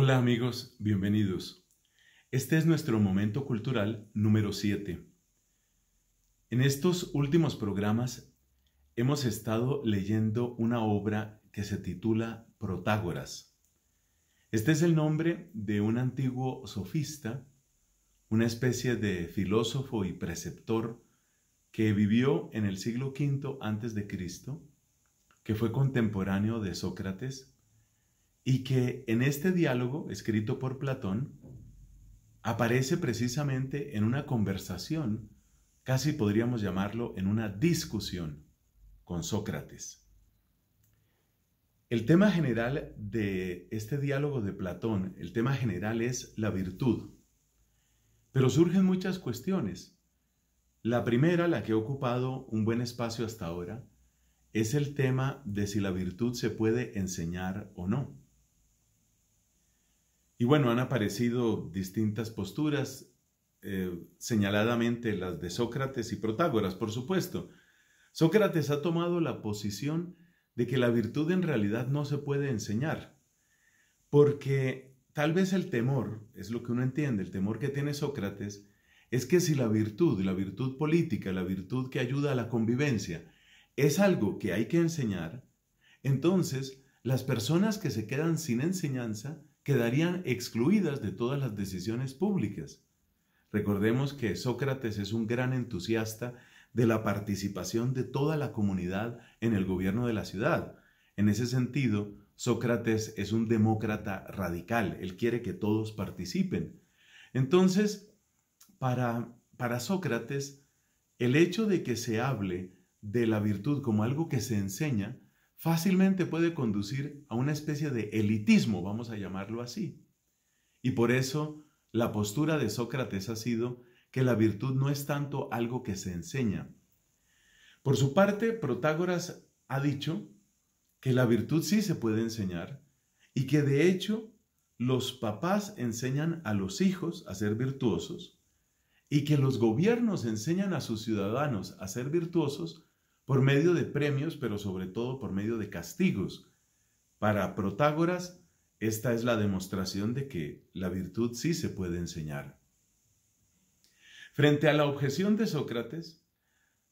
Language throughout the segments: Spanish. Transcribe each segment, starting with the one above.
Hola amigos, bienvenidos. Este es nuestro momento cultural número 7. En estos últimos programas hemos estado leyendo una obra que se titula Protágoras. Este es el nombre de un antiguo sofista, una especie de filósofo y preceptor que vivió en el siglo V antes de Cristo, que fue contemporáneo de Sócrates y que en este diálogo escrito por Platón aparece precisamente en una conversación, casi podríamos llamarlo en una discusión con Sócrates. El tema general de este diálogo de Platón, el tema general es la virtud. Pero surgen muchas cuestiones. La primera, la que ha ocupado un buen espacio hasta ahora, es el tema de si la virtud se puede enseñar o no. Y bueno, han aparecido distintas posturas, eh, señaladamente las de Sócrates y Protágoras, por supuesto. Sócrates ha tomado la posición de que la virtud en realidad no se puede enseñar, porque tal vez el temor, es lo que uno entiende, el temor que tiene Sócrates, es que si la virtud, la virtud política, la virtud que ayuda a la convivencia, es algo que hay que enseñar, entonces las personas que se quedan sin enseñanza quedarían excluidas de todas las decisiones públicas. Recordemos que Sócrates es un gran entusiasta de la participación de toda la comunidad en el gobierno de la ciudad. En ese sentido, Sócrates es un demócrata radical, él quiere que todos participen. Entonces, para, para Sócrates, el hecho de que se hable de la virtud como algo que se enseña fácilmente puede conducir a una especie de elitismo, vamos a llamarlo así. Y por eso la postura de Sócrates ha sido que la virtud no es tanto algo que se enseña. Por su parte, Protágoras ha dicho que la virtud sí se puede enseñar y que de hecho los papás enseñan a los hijos a ser virtuosos y que los gobiernos enseñan a sus ciudadanos a ser virtuosos por medio de premios, pero sobre todo por medio de castigos. Para Protágoras, esta es la demostración de que la virtud sí se puede enseñar. Frente a la objeción de Sócrates,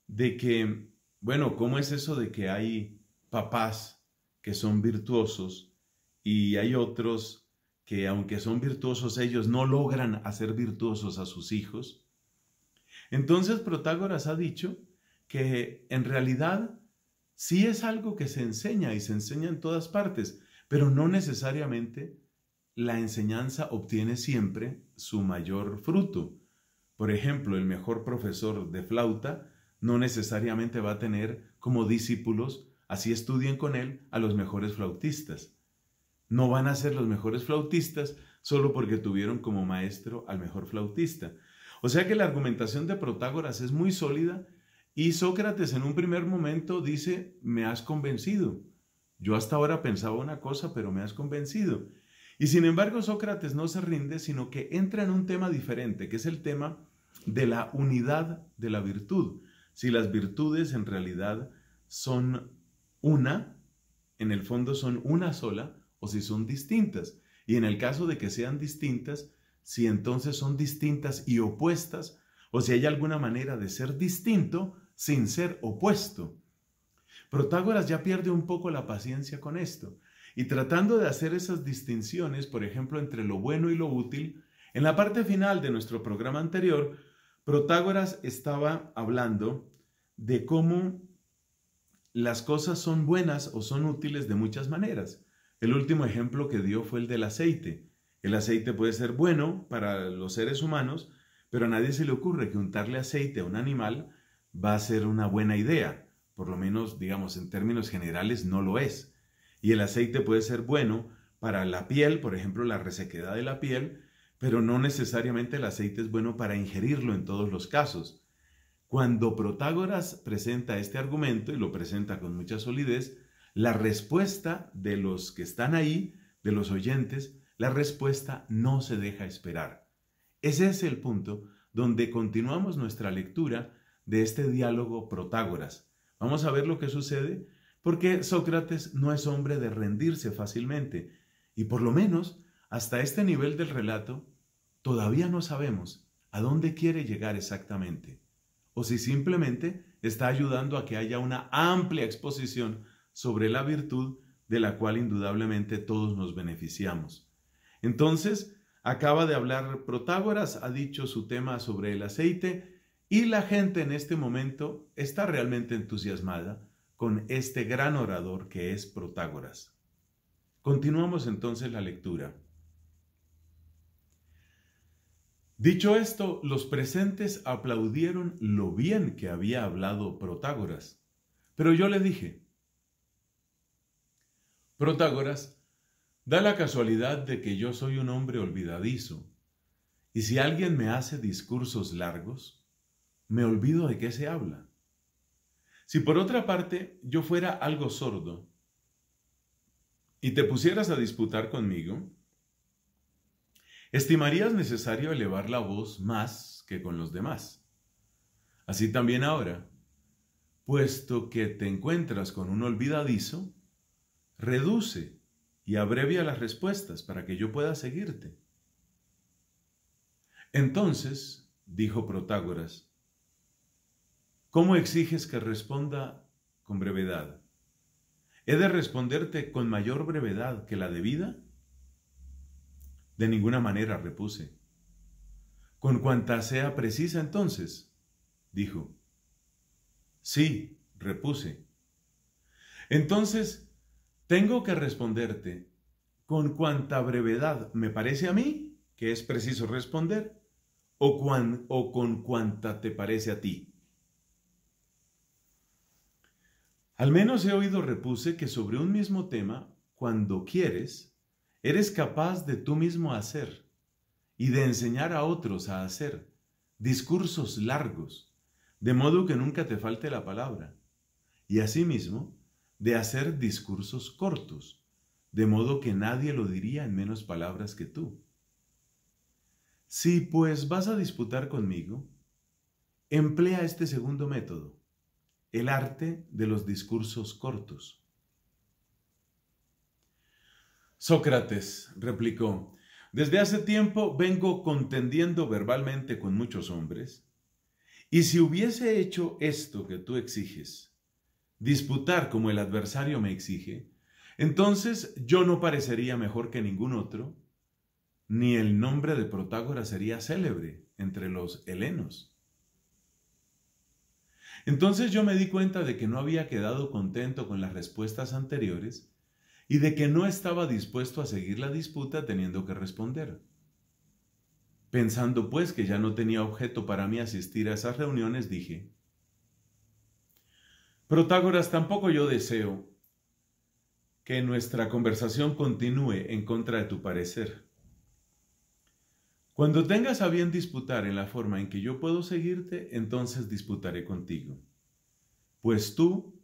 de que, bueno, ¿cómo es eso de que hay papás que son virtuosos y hay otros que aunque son virtuosos ellos no logran hacer virtuosos a sus hijos? Entonces Protágoras ha dicho que en realidad sí es algo que se enseña y se enseña en todas partes, pero no necesariamente la enseñanza obtiene siempre su mayor fruto. Por ejemplo, el mejor profesor de flauta no necesariamente va a tener como discípulos, así estudien con él, a los mejores flautistas. No van a ser los mejores flautistas solo porque tuvieron como maestro al mejor flautista. O sea que la argumentación de Protágoras es muy sólida y Sócrates en un primer momento dice, me has convencido. Yo hasta ahora pensaba una cosa, pero me has convencido. Y sin embargo Sócrates no se rinde, sino que entra en un tema diferente, que es el tema de la unidad de la virtud. Si las virtudes en realidad son una, en el fondo son una sola, o si son distintas. Y en el caso de que sean distintas, si entonces son distintas y opuestas, o si hay alguna manera de ser distinto, sin ser opuesto. Protágoras ya pierde un poco la paciencia con esto, y tratando de hacer esas distinciones, por ejemplo, entre lo bueno y lo útil, en la parte final de nuestro programa anterior, Protágoras estaba hablando de cómo las cosas son buenas o son útiles de muchas maneras. El último ejemplo que dio fue el del aceite. El aceite puede ser bueno para los seres humanos, pero a nadie se le ocurre que untarle aceite a un animal va a ser una buena idea. Por lo menos, digamos, en términos generales no lo es. Y el aceite puede ser bueno para la piel, por ejemplo, la resequedad de la piel, pero no necesariamente el aceite es bueno para ingerirlo en todos los casos. Cuando Protágoras presenta este argumento, y lo presenta con mucha solidez, la respuesta de los que están ahí, de los oyentes, la respuesta no se deja esperar. Ese es el punto donde continuamos nuestra lectura de este diálogo Protágoras. Vamos a ver lo que sucede, porque Sócrates no es hombre de rendirse fácilmente, y por lo menos hasta este nivel del relato, todavía no sabemos a dónde quiere llegar exactamente, o si simplemente está ayudando a que haya una amplia exposición sobre la virtud de la cual indudablemente todos nos beneficiamos. Entonces, acaba de hablar Protágoras, ha dicho su tema sobre el aceite, y la gente en este momento está realmente entusiasmada con este gran orador que es Protágoras. Continuamos entonces la lectura. Dicho esto, los presentes aplaudieron lo bien que había hablado Protágoras. Pero yo le dije, Protágoras, da la casualidad de que yo soy un hombre olvidadizo, y si alguien me hace discursos largos, me olvido de qué se habla. Si por otra parte yo fuera algo sordo y te pusieras a disputar conmigo, estimarías necesario elevar la voz más que con los demás. Así también ahora, puesto que te encuentras con un olvidadizo, reduce y abrevia las respuestas para que yo pueda seguirte. Entonces, dijo Protágoras, ¿Cómo exiges que responda con brevedad? ¿He de responderte con mayor brevedad que la debida? De ninguna manera, repuse. Con cuanta sea precisa entonces, dijo. Sí, repuse. Entonces, tengo que responderte con cuanta brevedad me parece a mí que es preciso responder o, o con cuanta te parece a ti. Al menos he oído repuse que sobre un mismo tema, cuando quieres, eres capaz de tú mismo hacer y de enseñar a otros a hacer discursos largos, de modo que nunca te falte la palabra, y asimismo de hacer discursos cortos, de modo que nadie lo diría en menos palabras que tú. Si pues vas a disputar conmigo, emplea este segundo método el arte de los discursos cortos. Sócrates replicó, desde hace tiempo vengo contendiendo verbalmente con muchos hombres, y si hubiese hecho esto que tú exiges, disputar como el adversario me exige, entonces yo no parecería mejor que ningún otro, ni el nombre de Protágoras sería célebre entre los helenos. Entonces yo me di cuenta de que no había quedado contento con las respuestas anteriores y de que no estaba dispuesto a seguir la disputa teniendo que responder. Pensando pues que ya no tenía objeto para mí asistir a esas reuniones, dije, Protágoras, tampoco yo deseo que nuestra conversación continúe en contra de tu parecer. Cuando tengas a bien disputar en la forma en que yo puedo seguirte, entonces disputaré contigo. Pues tú,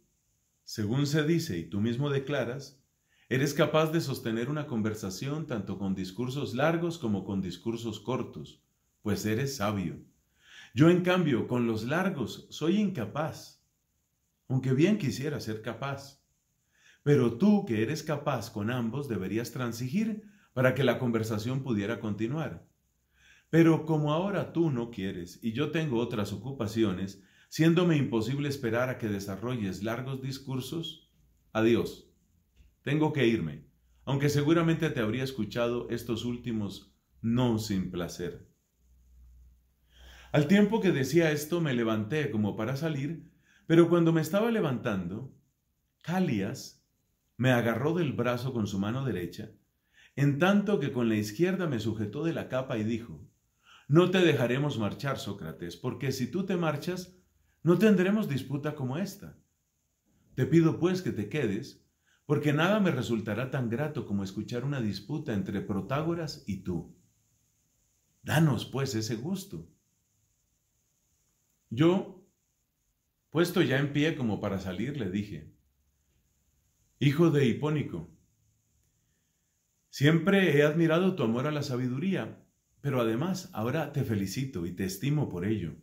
según se dice y tú mismo declaras, eres capaz de sostener una conversación tanto con discursos largos como con discursos cortos, pues eres sabio. Yo, en cambio, con los largos soy incapaz, aunque bien quisiera ser capaz. Pero tú, que eres capaz con ambos, deberías transigir para que la conversación pudiera continuar. Pero como ahora tú no quieres y yo tengo otras ocupaciones, siéndome imposible esperar a que desarrolles largos discursos, adiós. Tengo que irme, aunque seguramente te habría escuchado estos últimos no sin placer. Al tiempo que decía esto me levanté como para salir, pero cuando me estaba levantando, Calias me agarró del brazo con su mano derecha, en tanto que con la izquierda me sujetó de la capa y dijo, no te dejaremos marchar, Sócrates, porque si tú te marchas, no tendremos disputa como esta. Te pido pues que te quedes, porque nada me resultará tan grato como escuchar una disputa entre Protágoras y tú. Danos pues ese gusto. Yo, puesto ya en pie como para salir, le dije, Hijo de Hipónico, siempre he admirado tu amor a la sabiduría pero además, ahora te felicito y te estimo por ello,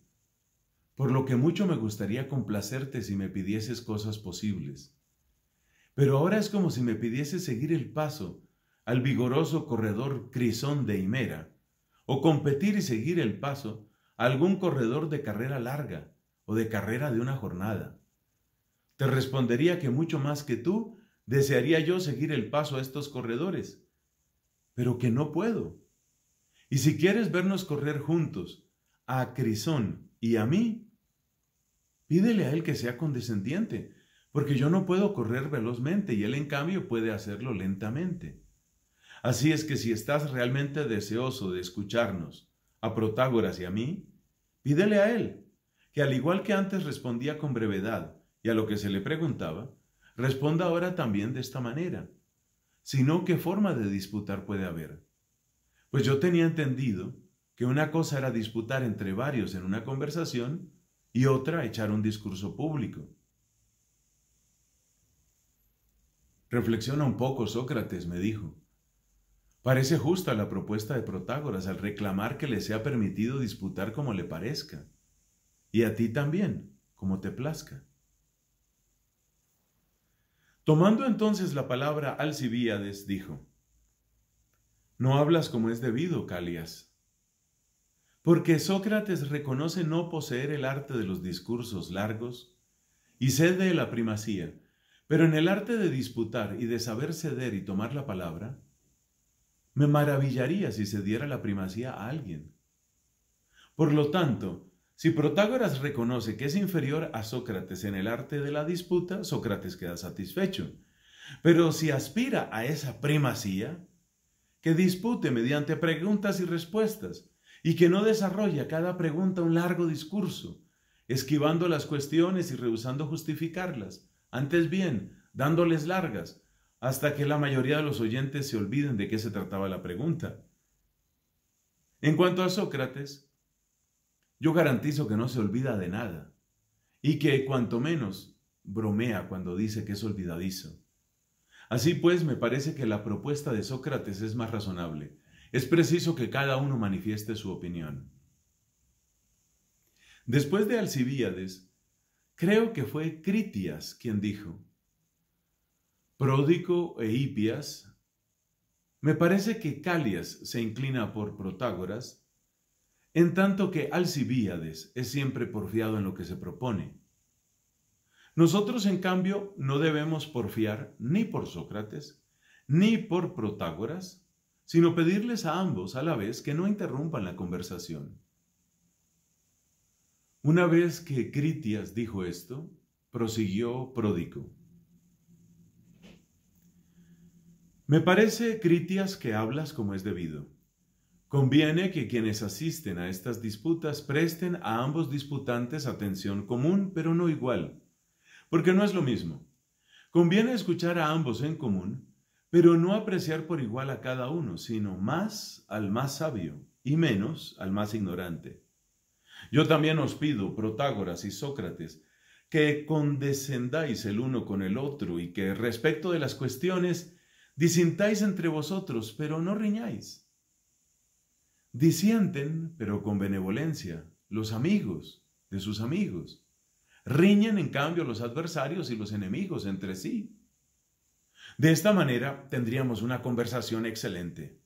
por lo que mucho me gustaría complacerte si me pidieses cosas posibles. Pero ahora es como si me pidieses seguir el paso al vigoroso corredor crisón de Himera, o competir y seguir el paso a algún corredor de carrera larga o de carrera de una jornada. Te respondería que mucho más que tú desearía yo seguir el paso a estos corredores, pero que no puedo y si quieres vernos correr juntos a Crisón y a mí, pídele a él que sea condescendiente, porque yo no puedo correr velozmente y él en cambio puede hacerlo lentamente. Así es que si estás realmente deseoso de escucharnos a Protágoras y a mí, pídele a él que al igual que antes respondía con brevedad y a lo que se le preguntaba, responda ahora también de esta manera, no, qué forma de disputar puede haber. Pues yo tenía entendido que una cosa era disputar entre varios en una conversación y otra echar un discurso público. Reflexiona un poco, Sócrates, me dijo. Parece justa la propuesta de Protágoras al reclamar que le sea permitido disputar como le parezca, y a ti también, como te plazca. Tomando entonces la palabra Alcibíades, dijo, no hablas como es debido, Calias. Porque Sócrates reconoce no poseer el arte de los discursos largos y cede la primacía, pero en el arte de disputar y de saber ceder y tomar la palabra, me maravillaría si se diera la primacía a alguien. Por lo tanto, si Protágoras reconoce que es inferior a Sócrates en el arte de la disputa, Sócrates queda satisfecho. Pero si aspira a esa primacía, que dispute mediante preguntas y respuestas y que no desarrolla cada pregunta un largo discurso, esquivando las cuestiones y rehusando justificarlas, antes bien, dándoles largas, hasta que la mayoría de los oyentes se olviden de qué se trataba la pregunta. En cuanto a Sócrates, yo garantizo que no se olvida de nada y que cuanto menos bromea cuando dice que es olvidadizo. Así pues, me parece que la propuesta de Sócrates es más razonable. Es preciso que cada uno manifieste su opinión. Después de Alcibíades, creo que fue Critias quien dijo, Pródico e Hipias, me parece que Calias se inclina por Protágoras, en tanto que Alcibíades es siempre porfiado en lo que se propone nosotros, en cambio, no debemos porfiar ni por Sócrates ni por Protágoras, sino pedirles a ambos a la vez que no interrumpan la conversación. Una vez que Critias dijo esto, prosiguió Pródico. Me parece, Critias, que hablas como es debido. Conviene que quienes asisten a estas disputas presten a ambos disputantes atención común, pero no igual porque no es lo mismo. Conviene escuchar a ambos en común, pero no apreciar por igual a cada uno, sino más al más sabio y menos al más ignorante. Yo también os pido, Protágoras y Sócrates, que condescendáis el uno con el otro y que respecto de las cuestiones disintáis entre vosotros, pero no riñáis. Disienten, pero con benevolencia, los amigos de sus amigos, Riñen en cambio los adversarios y los enemigos entre sí. De esta manera tendríamos una conversación excelente.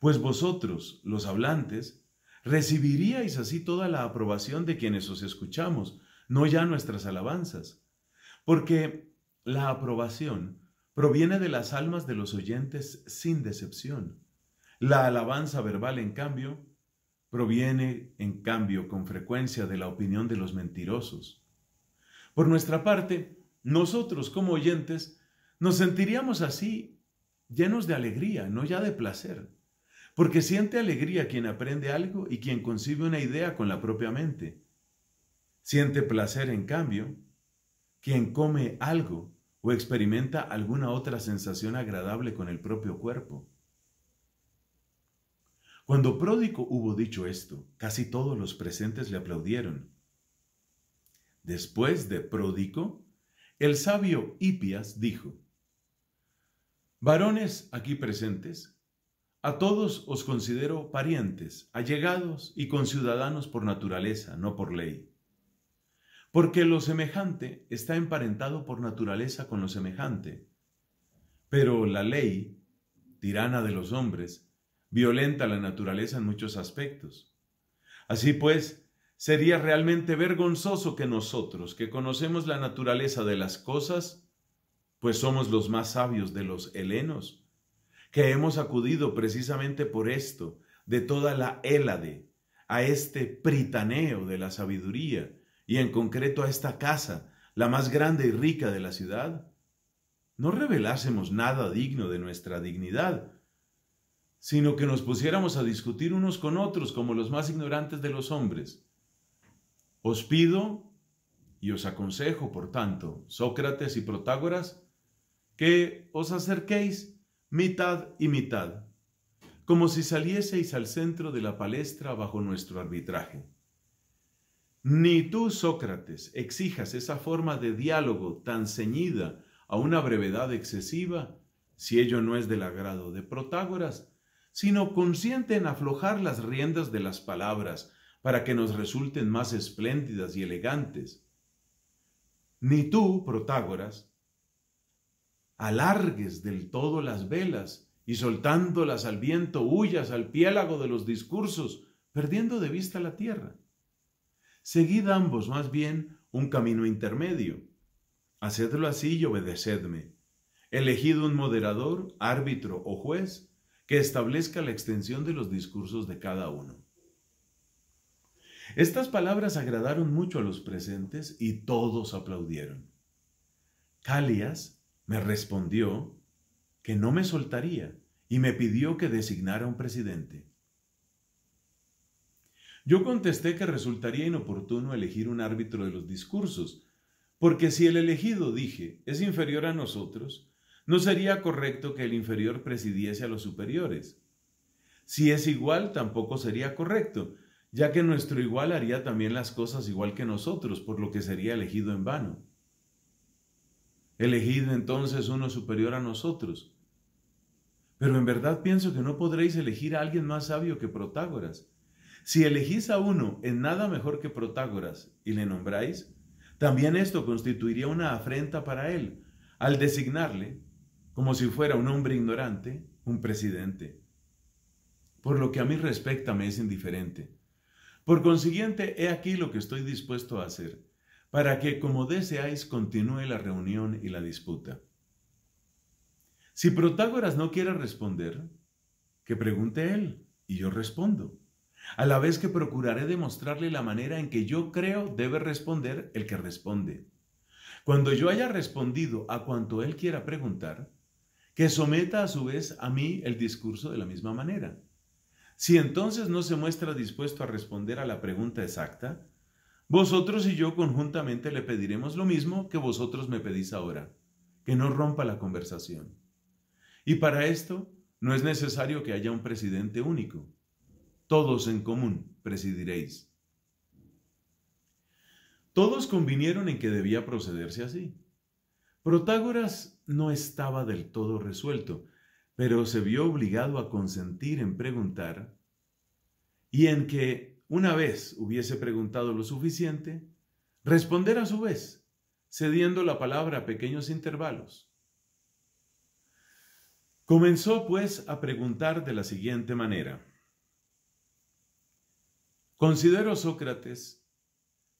Pues vosotros, los hablantes, recibiríais así toda la aprobación de quienes os escuchamos, no ya nuestras alabanzas. Porque la aprobación proviene de las almas de los oyentes sin decepción. La alabanza verbal, en cambio, proviene, en cambio, con frecuencia de la opinión de los mentirosos. Por nuestra parte, nosotros como oyentes nos sentiríamos así, llenos de alegría, no ya de placer, porque siente alegría quien aprende algo y quien concibe una idea con la propia mente. Siente placer, en cambio, quien come algo o experimenta alguna otra sensación agradable con el propio cuerpo. Cuando Pródico hubo dicho esto, casi todos los presentes le aplaudieron Después de Pródico, el sabio Ipias dijo, Varones aquí presentes, a todos os considero parientes, allegados y conciudadanos por naturaleza, no por ley. Porque lo semejante está emparentado por naturaleza con lo semejante. Pero la ley, tirana de los hombres, violenta la naturaleza en muchos aspectos. Así pues, Sería realmente vergonzoso que nosotros, que conocemos la naturaleza de las cosas, pues somos los más sabios de los helenos, que hemos acudido precisamente por esto, de toda la Hélade, a este pritaneo de la sabiduría, y en concreto a esta casa, la más grande y rica de la ciudad, no revelásemos nada digno de nuestra dignidad, sino que nos pusiéramos a discutir unos con otros como los más ignorantes de los hombres os pido y os aconsejo, por tanto, Sócrates y Protágoras, que os acerquéis mitad y mitad, como si salieseis al centro de la palestra bajo nuestro arbitraje. Ni tú, Sócrates, exijas esa forma de diálogo tan ceñida a una brevedad excesiva, si ello no es del agrado de Protágoras, sino consiente en aflojar las riendas de las palabras, para que nos resulten más espléndidas y elegantes. Ni tú, Protágoras, alargues del todo las velas y soltándolas al viento huyas al piélago de los discursos, perdiendo de vista la tierra. Seguid ambos más bien un camino intermedio. Hacedlo así y obedecedme. Elegid un moderador, árbitro o juez que establezca la extensión de los discursos de cada uno. Estas palabras agradaron mucho a los presentes y todos aplaudieron. Calias me respondió que no me soltaría y me pidió que designara un presidente. Yo contesté que resultaría inoportuno elegir un árbitro de los discursos, porque si el elegido, dije, es inferior a nosotros, no sería correcto que el inferior presidiese a los superiores. Si es igual, tampoco sería correcto, ya que nuestro igual haría también las cosas igual que nosotros, por lo que sería elegido en vano. Elegid entonces uno superior a nosotros. Pero en verdad pienso que no podréis elegir a alguien más sabio que Protágoras. Si elegís a uno en nada mejor que Protágoras y le nombráis, también esto constituiría una afrenta para él, al designarle, como si fuera un hombre ignorante, un presidente. Por lo que a mí respecta me es indiferente por consiguiente, he aquí lo que estoy dispuesto a hacer, para que, como deseáis, continúe la reunión y la disputa. Si Protágoras no quiere responder, que pregunte él, y yo respondo, a la vez que procuraré demostrarle la manera en que yo creo debe responder el que responde. Cuando yo haya respondido a cuanto él quiera preguntar, que someta a su vez a mí el discurso de la misma manera. Si entonces no se muestra dispuesto a responder a la pregunta exacta, vosotros y yo conjuntamente le pediremos lo mismo que vosotros me pedís ahora, que no rompa la conversación. Y para esto no es necesario que haya un presidente único. Todos en común presidiréis. Todos convinieron en que debía procederse así. Protágoras no estaba del todo resuelto, pero se vio obligado a consentir en preguntar y en que, una vez hubiese preguntado lo suficiente, responder a su vez, cediendo la palabra a pequeños intervalos. Comenzó pues a preguntar de la siguiente manera. Considero, Sócrates,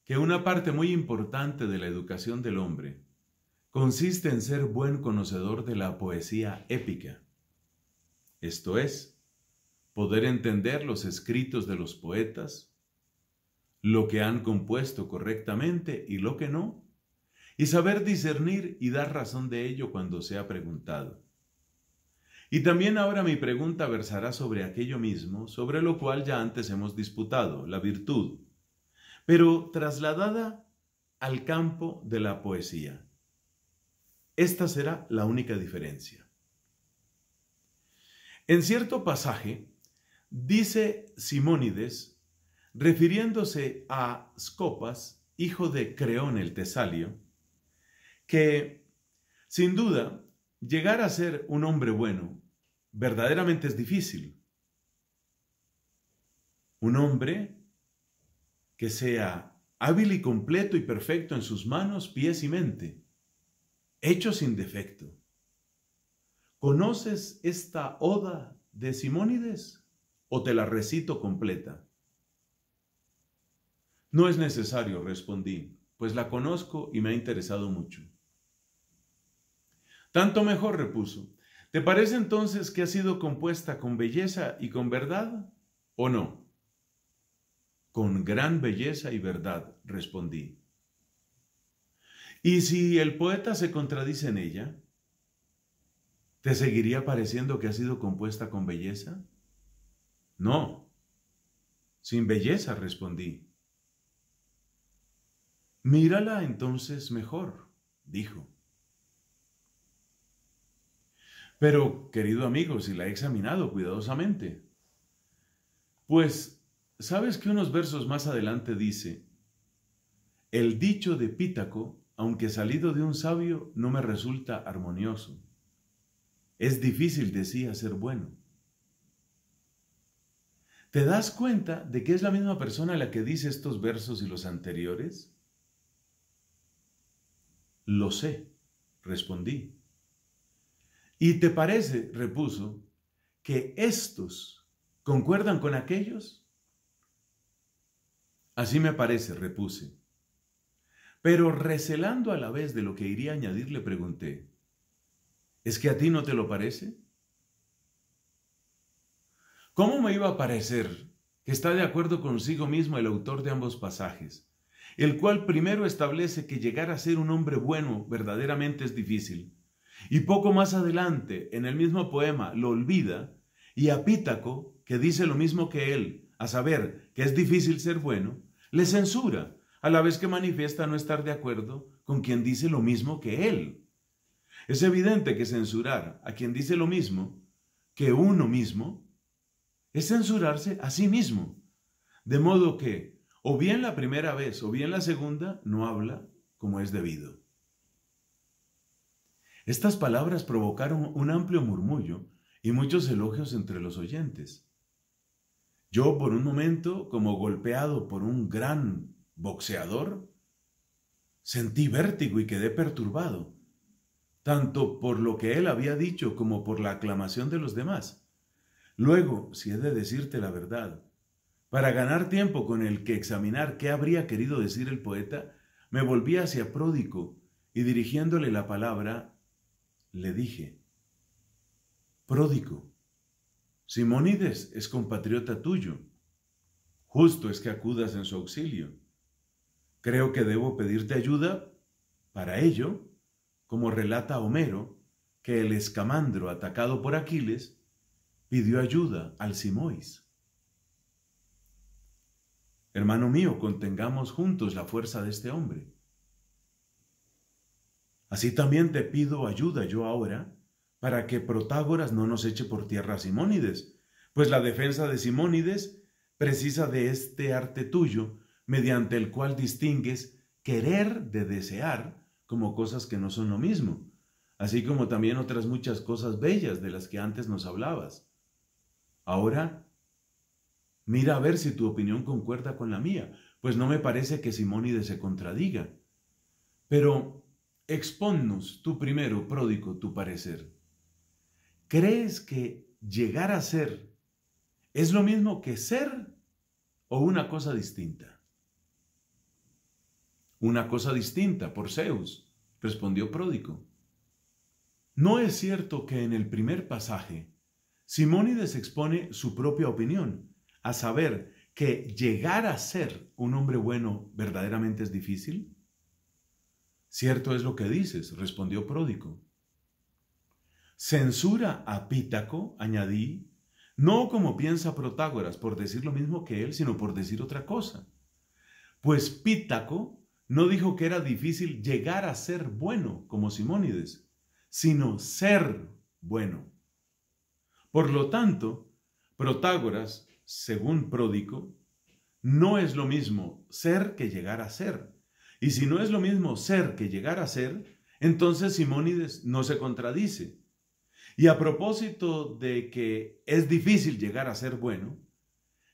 que una parte muy importante de la educación del hombre consiste en ser buen conocedor de la poesía épica esto es, poder entender los escritos de los poetas, lo que han compuesto correctamente y lo que no, y saber discernir y dar razón de ello cuando sea preguntado. Y también ahora mi pregunta versará sobre aquello mismo, sobre lo cual ya antes hemos disputado, la virtud, pero trasladada al campo de la poesía. Esta será la única diferencia. En cierto pasaje, dice Simónides, refiriéndose a Scopas, hijo de Creón el Tesalio, que sin duda llegar a ser un hombre bueno verdaderamente es difícil. Un hombre que sea hábil y completo y perfecto en sus manos, pies y mente, hecho sin defecto. ¿Conoces esta oda de Simónides o te la recito completa? No es necesario, respondí, pues la conozco y me ha interesado mucho. Tanto mejor, repuso. ¿Te parece entonces que ha sido compuesta con belleza y con verdad o no? Con gran belleza y verdad, respondí. ¿Y si el poeta se contradice en ella? ¿Te seguiría pareciendo que ha sido compuesta con belleza? No. Sin belleza, respondí. Mírala entonces mejor, dijo. Pero, querido amigo, si la he examinado cuidadosamente. Pues, ¿sabes que unos versos más adelante dice, el dicho de Pítaco, aunque salido de un sabio, no me resulta armonioso? Es difícil, decía, ser bueno. ¿Te das cuenta de que es la misma persona la que dice estos versos y los anteriores? Lo sé, respondí. ¿Y te parece, repuso, que estos concuerdan con aquellos? Así me parece, repuse. Pero recelando a la vez de lo que iría a añadir, le pregunté, ¿Es que a ti no te lo parece? ¿Cómo me iba a parecer que está de acuerdo consigo mismo el autor de ambos pasajes, el cual primero establece que llegar a ser un hombre bueno verdaderamente es difícil, y poco más adelante en el mismo poema lo olvida, y a Pítaco, que dice lo mismo que él, a saber que es difícil ser bueno, le censura, a la vez que manifiesta no estar de acuerdo con quien dice lo mismo que él. Es evidente que censurar a quien dice lo mismo que uno mismo es censurarse a sí mismo. De modo que o bien la primera vez o bien la segunda no habla como es debido. Estas palabras provocaron un amplio murmullo y muchos elogios entre los oyentes. Yo por un momento, como golpeado por un gran boxeador, sentí vértigo y quedé perturbado tanto por lo que él había dicho como por la aclamación de los demás. Luego, si he de decirte la verdad, para ganar tiempo con el que examinar qué habría querido decir el poeta, me volví hacia Pródico y dirigiéndole la palabra, le dije, Pródico, Simónides es compatriota tuyo. Justo es que acudas en su auxilio. Creo que debo pedirte ayuda para ello como relata Homero, que el escamandro atacado por Aquiles pidió ayuda al Simois. Hermano mío, contengamos juntos la fuerza de este hombre. Así también te pido ayuda yo ahora para que Protágoras no nos eche por tierra a Simónides, pues la defensa de Simónides precisa de este arte tuyo, mediante el cual distingues querer de desear como cosas que no son lo mismo, así como también otras muchas cosas bellas de las que antes nos hablabas. Ahora, mira a ver si tu opinión concuerda con la mía, pues no me parece que Simónides se contradiga. Pero expónnos, tú primero, pródigo, tu parecer. ¿Crees que llegar a ser es lo mismo que ser o una cosa distinta? una cosa distinta por Zeus, respondió Pródico. No es cierto que en el primer pasaje, Simónides expone su propia opinión, a saber, que llegar a ser un hombre bueno verdaderamente es difícil? Cierto es lo que dices, respondió Pródico. Censura a Pítaco, añadí, no como piensa Protágoras por decir lo mismo que él, sino por decir otra cosa. Pues Pítaco no dijo que era difícil llegar a ser bueno como Simónides, sino ser bueno. Por lo tanto, Protágoras, según Pródico, no es lo mismo ser que llegar a ser. Y si no es lo mismo ser que llegar a ser, entonces Simónides no se contradice. Y a propósito de que es difícil llegar a ser bueno,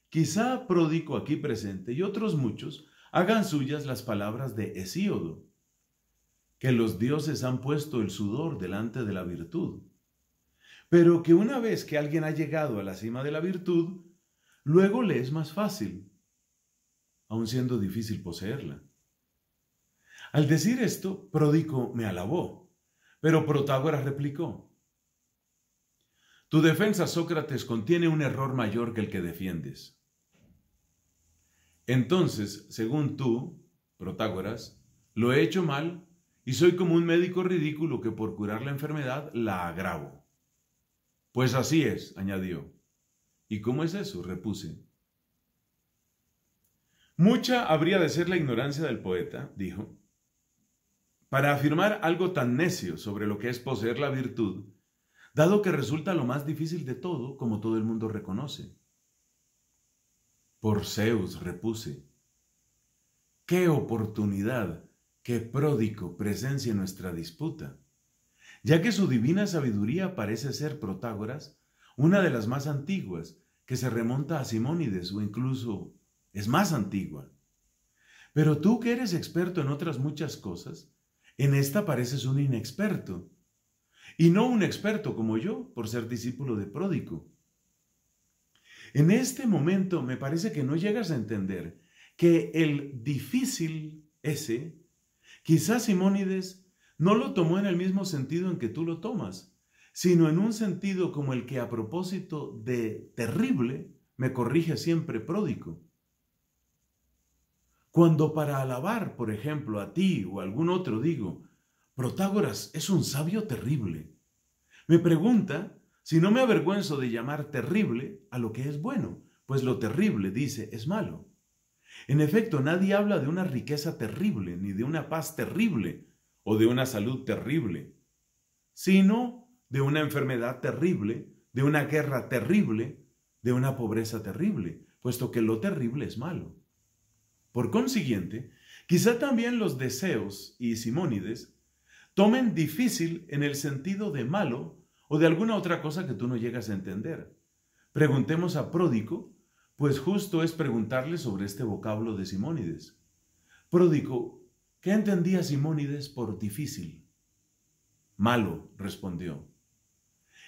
quizá Pródico aquí presente y otros muchos Hagan suyas las palabras de Hesíodo, que los dioses han puesto el sudor delante de la virtud, pero que una vez que alguien ha llegado a la cima de la virtud, luego le es más fácil, aun siendo difícil poseerla. Al decir esto, Pródico me alabó, pero Protágoras replicó, Tu defensa, Sócrates, contiene un error mayor que el que defiendes. Entonces, según tú, Protágoras, lo he hecho mal y soy como un médico ridículo que por curar la enfermedad la agravo. Pues así es, añadió. ¿Y cómo es eso? repuse. Mucha habría de ser la ignorancia del poeta, dijo, para afirmar algo tan necio sobre lo que es poseer la virtud, dado que resulta lo más difícil de todo, como todo el mundo reconoce. Por Zeus repuse. Qué oportunidad, qué pródico presencia nuestra disputa, ya que su divina sabiduría parece ser Protágoras, una de las más antiguas, que se remonta a Simónides o incluso es más antigua. Pero tú que eres experto en otras muchas cosas, en esta pareces un inexperto. Y no un experto como yo, por ser discípulo de pródigo. En este momento me parece que no llegas a entender que el difícil ese, quizás Simónides no lo tomó en el mismo sentido en que tú lo tomas, sino en un sentido como el que a propósito de terrible me corrige siempre pródigo. Cuando para alabar, por ejemplo, a ti o a algún otro digo, Protágoras es un sabio terrible, me pregunta si no me avergüenzo de llamar terrible a lo que es bueno, pues lo terrible, dice, es malo. En efecto, nadie habla de una riqueza terrible, ni de una paz terrible, o de una salud terrible, sino de una enfermedad terrible, de una guerra terrible, de una pobreza terrible, puesto que lo terrible es malo. Por consiguiente, quizá también los deseos y Simónides tomen difícil en el sentido de malo o de alguna otra cosa que tú no llegas a entender. Preguntemos a pródico, pues justo es preguntarle sobre este vocablo de Simónides. Pródico, ¿qué entendía Simónides por difícil? Malo, respondió.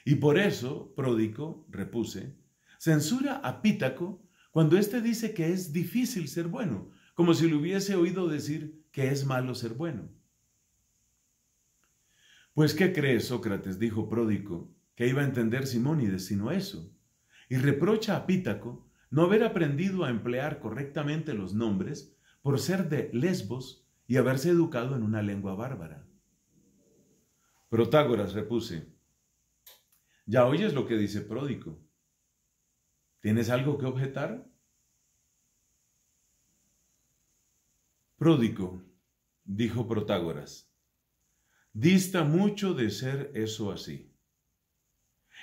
Y por eso, Pródico, repuse, censura a Pítaco cuando éste dice que es difícil ser bueno, como si le hubiese oído decir que es malo ser bueno. Pues, ¿qué crees, Sócrates? dijo Pródico, que iba a entender Simónides sino eso. Y reprocha a Pítaco no haber aprendido a emplear correctamente los nombres por ser de Lesbos y haberse educado en una lengua bárbara. Protágoras, repuse, ya oyes lo que dice Pródico. ¿Tienes algo que objetar? Pródico, dijo Protágoras Dista mucho de ser eso así.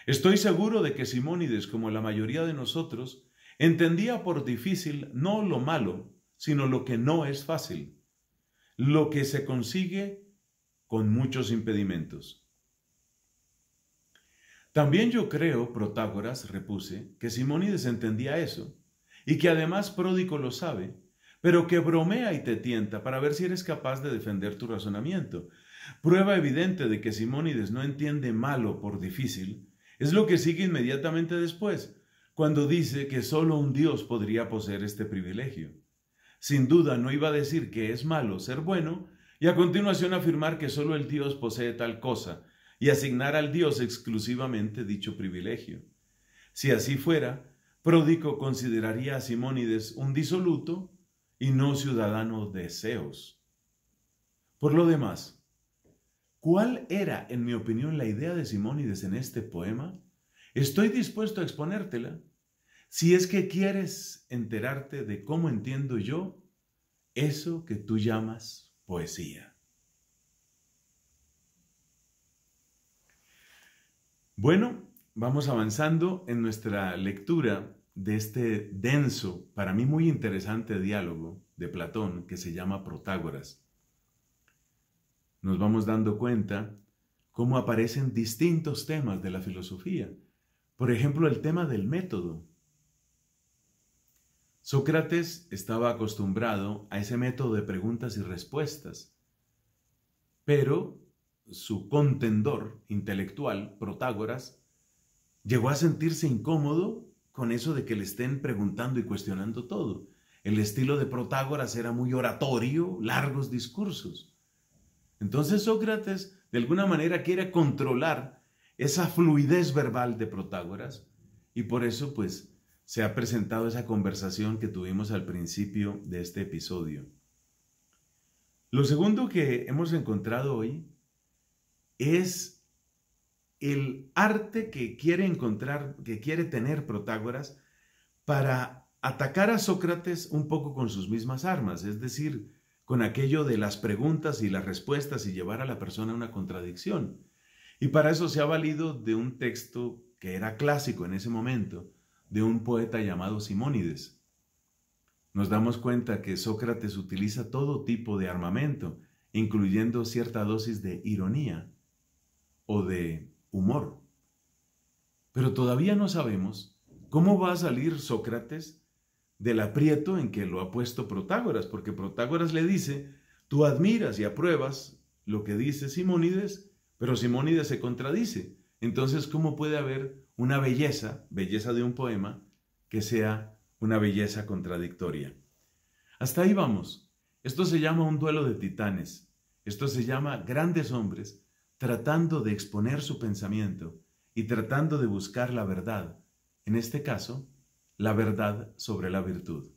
Estoy seguro de que Simónides, como la mayoría de nosotros, entendía por difícil no lo malo, sino lo que no es fácil, lo que se consigue con muchos impedimentos. También yo creo, Protágoras, repuse, que Simónides entendía eso, y que además Pródico lo sabe, pero que bromea y te tienta para ver si eres capaz de defender tu razonamiento. Prueba evidente de que Simónides no entiende malo por difícil es lo que sigue inmediatamente después, cuando dice que solo un Dios podría poseer este privilegio. Sin duda no iba a decir que es malo ser bueno y a continuación afirmar que solo el Dios posee tal cosa y asignar al Dios exclusivamente dicho privilegio. Si así fuera, Pródico consideraría a Simónides un disoluto y no ciudadano de Por lo demás, ¿cuál era, en mi opinión, la idea de Simónides en este poema? Estoy dispuesto a exponértela si es que quieres enterarte de cómo entiendo yo eso que tú llamas poesía. Bueno, vamos avanzando en nuestra lectura de este denso, para mí muy interesante diálogo de Platón que se llama Protágoras. Nos vamos dando cuenta cómo aparecen distintos temas de la filosofía. Por ejemplo, el tema del método. Sócrates estaba acostumbrado a ese método de preguntas y respuestas, pero su contendor intelectual, Protágoras, llegó a sentirse incómodo con eso de que le estén preguntando y cuestionando todo. El estilo de Protágoras era muy oratorio, largos discursos. Entonces Sócrates, de alguna manera, quiere controlar esa fluidez verbal de Protágoras y por eso, pues, se ha presentado esa conversación que tuvimos al principio de este episodio. Lo segundo que hemos encontrado hoy es el arte que quiere encontrar, que quiere tener Protágoras para atacar a Sócrates un poco con sus mismas armas, es decir, con aquello de las preguntas y las respuestas y llevar a la persona a una contradicción. Y para eso se ha valido de un texto que era clásico en ese momento, de un poeta llamado Simónides. Nos damos cuenta que Sócrates utiliza todo tipo de armamento, incluyendo cierta dosis de ironía o de humor. Pero todavía no sabemos cómo va a salir Sócrates del aprieto en que lo ha puesto Protágoras, porque Protágoras le dice, tú admiras y apruebas lo que dice Simónides, pero Simónides se contradice. Entonces, ¿cómo puede haber una belleza, belleza de un poema, que sea una belleza contradictoria? Hasta ahí vamos. Esto se llama un duelo de titanes. Esto se llama grandes hombres tratando de exponer su pensamiento y tratando de buscar la verdad, en este caso, la verdad sobre la virtud.